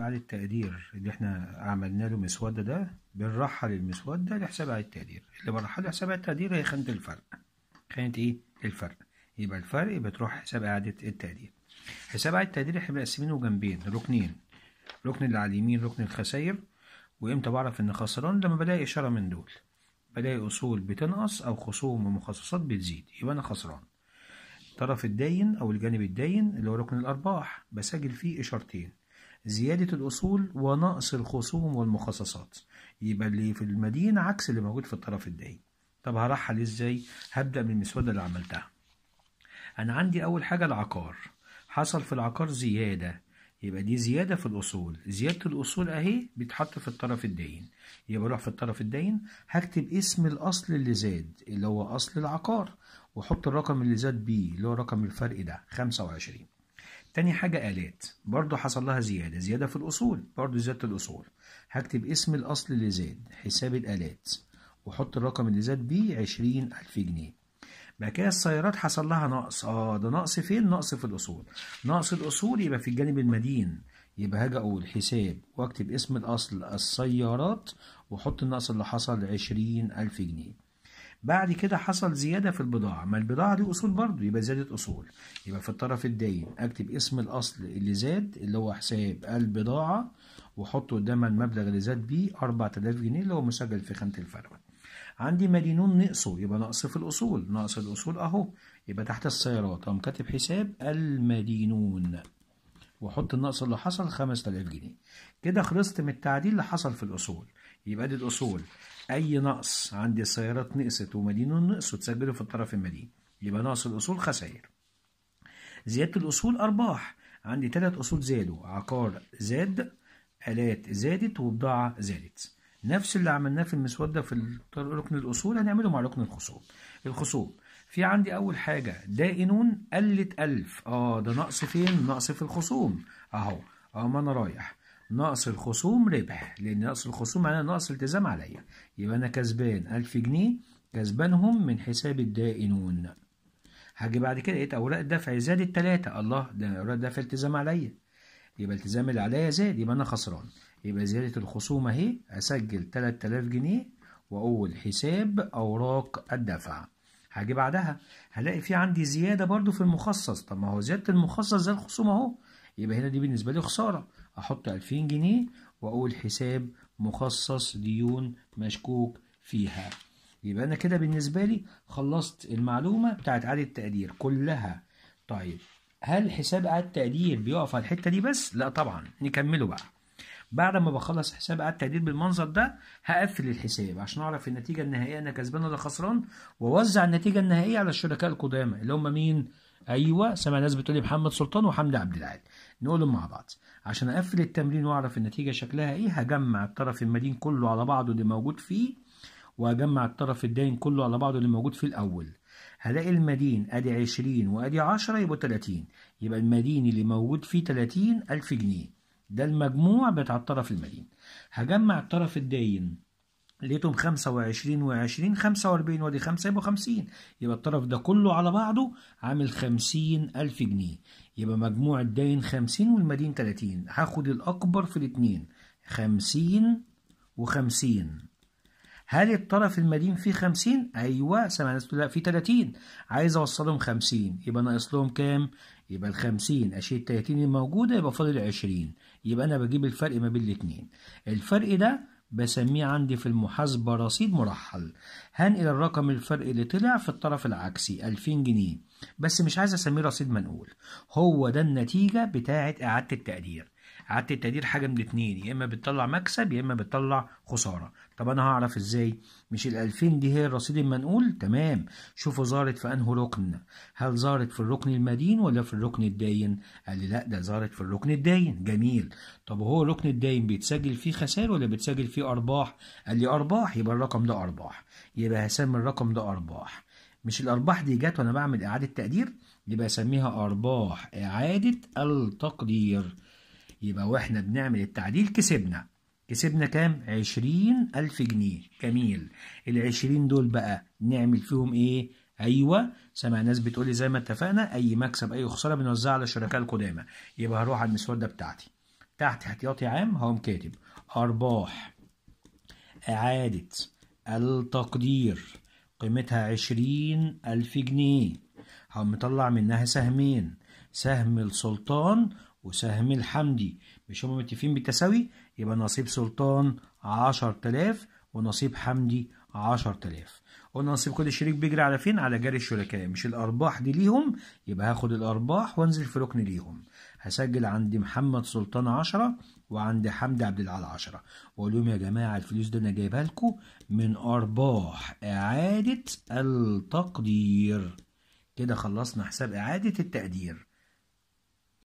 على التقدير اللي احنا عملنا له مسوده ده بنرحل المسوده ده لحساب على التقدير اللي برحله لحساب على التقدير هي خانه الفرق خانه ايه الفرق يبقى الفرق بتروح حساب اعاده التقدير حساب اعاده التقدير احنا مقسمينه جنبين ركنين ركن اللي على اليمين ركن الخسائر وامتى بعرف ان خسران لما بلاقي اشاره من دول بلاقي اصول بتنقص او خصوم ومخصصات بتزيد يبقى انا خسران الطرف الداين او الجانب الداين اللي هو ركن الارباح بسجل فيه اشارتين زيادة الأصول ونقص الخصوم والمخصصات يبقى اللي في المدينة عكس اللي موجود في الطرف الدائم طب هرحل ازاي هبدأ من المسودة اللي عملتها أنا عندي أول حاجة العقار حصل في العقار زيادة يبقى دي زيادة في الأصول زيادة الأصول أهي بتحط في الطرف الداين يبقى روح في الطرف الداين هكتب اسم الأصل اللي زاد اللي هو أصل العقار وأحط الرقم اللي زاد بيه اللي هو رقم الفرق ده 25 تاني حاجة آلات برضو حصل لها زيادة زيادة في الأصول برضو زيادة الأصول هكتب اسم الأصل اللي زاد حساب الآلات وحط الرقم اللي زاد بيه عشرين ألف جنيه بعد كده السيارات حصل لها نقص اه ده نقص فين؟ نقص في الأصول نقص الأصول يبقى في الجانب المدين يبقى هاجي أقول حساب وأكتب اسم الأصل السيارات وأحط النقص اللي حصل عشرين ألف جنيه بعد كده حصل زيادة في البضاعة ما البضاعة دي أصول برضو يبقى زيادة أصول يبقى في الطرف الداين أكتب اسم الأصل اللي زاد اللي هو حساب البضاعة وأحط قدامها المبلغ اللي زاد بيه 4000 جنيه اللي هو مسجل في خانة الفروة عندي مدينون نقصه يبقى نقص في الأصول نقص الأصول أهو يبقى تحت السيارات أقوم كاتب حساب المدينون وأحط النقص اللي حصل 5000 جنيه كده خلصت من التعديل اللي حصل في الأصول يبقى دي الاصول اي نقص عندي سيارات نقصت ومدين نقص وتسجلوا في الطرف المدين يبقى نقص الاصول خسائر زياده الاصول ارباح عندي ثلاث اصول زادوا عقار زاد الات زادت وبضاعه زادت نفس اللي عملناه في المسوده في ركن الاصول هنعمله مع ركن الخصوم الخصوم في عندي اول حاجه دائنون قلت 1000 اه ده نقص فين نقص في الخصوم اهو اه ما انا رايح ناقص الخصوم ربح لأن ناقص الخصوم معناه ناقص التزام عليا يبقى أنا كسبان 1000 جنيه كسبانهم من حساب الدائنون هاجي بعد كده لقيت أوراق الدفع زادت ثلاثة الله ده أوراق الدفع التزام عليا يبقى التزام اللي عليا زاد يبقى أنا خسران يبقى زيادة الخصوم أهي أسجل 3000 جنيه وأقول حساب أوراق الدفع هاجي بعدها هلاقي في عندي زيادة برضو في المخصص طب ما هو زيادة المخصص زي الخصوم أهو يبقى هنا دي بالنسبة لي خسارة أحط 2000 جنيه وأقول حساب مخصص ديون مشكوك فيها يبقى أنا كده بالنسبة لي خلصت المعلومة بتاعت إعادة التقدير كلها طيب هل حساب إعادة التقدير بيقف على الحتة دي بس؟ لا طبعا نكمله بقى بعد ما بخلص حساب إعادة التقدير بالمنظر ده هقفل الحساب عشان أعرف النتيجة النهائية أنا كسبان ولا خسران وأوزع النتيجة النهائية على الشركاء القدامى اللي هم مين؟ أيوه سامع ناس بتقولي محمد سلطان وحمدي عبد العال نقولهم مع بعض عشان اقفل التمرين واعرف النتيجه شكلها ايه هجمع الطرف المدين كله على بعضه اللي موجود فيه وهجمع الطرف الداين كله على بعضه اللي موجود فيه الاول هلاقي المدين ادي 20 وادي 10 يبقوا 30 يبقى المدين اللي موجود فيه 30 ألف جنيه ده المجموع بتاع الطرف المدين هجمع الطرف الداين لقيتهم 25 و20 45 وادي 5 يبقوا 50 يبقى الطرف ده كله على بعضه عامل 50000 جنيه يبقى مجموع الداين 50 والمدين 30 هاخد الأكبر في الاثنين 50 و50 هل الطرف المدين فيه 50 ايوه سمعنا لا فيه 30 عايز اوصلهم 50 يبقى ناقص لهم كام يبقى ال 50 اشيل 30 الموجوده يبقى فاضل 20 يبقى انا بجيب الفرق ما بين الاثنين الفرق ده بسميه عندي في المحاسبة رصيد مرحل هنقل الرقم الفرق اللي طلع في الطرف العكسي 2000 جنيه بس مش عايز اسميه رصيد منقول هو ده النتيجة بتاعة إعادة التقدير اعاده التقدير حاجه من الاثنين يا اما بتطلع مكسب يا اما بتطلع خساره طب انا هعرف ازاي مش ال2000 دي هي الرصيد المنقول تمام شوفوا ظهرت في انه ركن هل ظهرت في الركن المدين ولا في الركن الداين قال لي لا ده ظهرت في الركن الداين جميل طب هو الركن الداين بيتسجل فيه خسائر ولا بيتسجل فيه ارباح قال لي ارباح يبقى الرقم ده ارباح يبقى هسمي الرقم ده ارباح مش الارباح دي جت وانا بعمل اعاده تقدير يبقى اسميها ارباح اعاده التقدير يبقى واحنا بنعمل التعديل كسبنا كسبنا كام؟ عشرين ألف جنيه جميل العشرين دول بقى نعمل فيهم إيه؟ أيوة سامع ناس بتقولي زي ما اتفقنا أي مكسب أي خسارة بنوزعها على الشركاء القدامى يبقى هروح على المسودة بتاعتي تحت احتياطي عام هقوم كاتب أرباح إعادة التقدير قيمتها عشرين ألف جنيه هقوم مطلع منها سهمين سهم السلطان وسهم الحمدي مش هما متفقين بالتساوي يبقى نصيب سلطان عشر تلاف ونصيب حمدي عشر تلاف قلنا نصيب كل شريك بيجري على فين على جاري الشركاء مش الارباح دي ليهم يبقى هاخد الارباح وانزل في ركن ليهم هسجل عند محمد سلطان عشرة وعند حمدي عبد العال عشرة واقول لهم يا جماعه الفلوس دي انا جايبها لكم من ارباح اعاده التقدير كده خلصنا حساب اعاده التقدير